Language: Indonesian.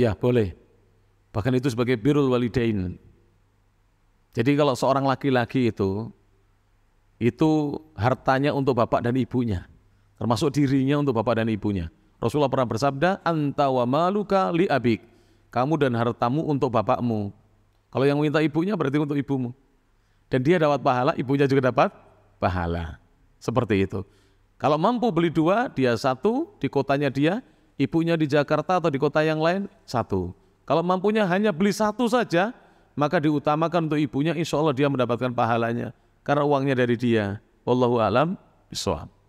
Ya, boleh. Bahkan itu sebagai birul walidain. Jadi kalau seorang laki-laki itu itu hartanya untuk bapak dan ibunya, termasuk dirinya untuk bapak dan ibunya. Rasulullah pernah bersabda, Antawa wa maluka li abik." Kamu dan hartamu untuk bapakmu. Kalau yang minta ibunya berarti untuk ibumu. Dan dia dapat pahala, ibunya juga dapat pahala. Seperti itu. Kalau mampu beli dua, dia satu di kotanya dia, ibunya di Jakarta atau di kota yang lain, satu. Kalau mampunya hanya beli satu saja, maka diutamakan untuk ibunya, insya Allah dia mendapatkan pahalanya. Karena uangnya dari dia. Wallahu alam, bisawab.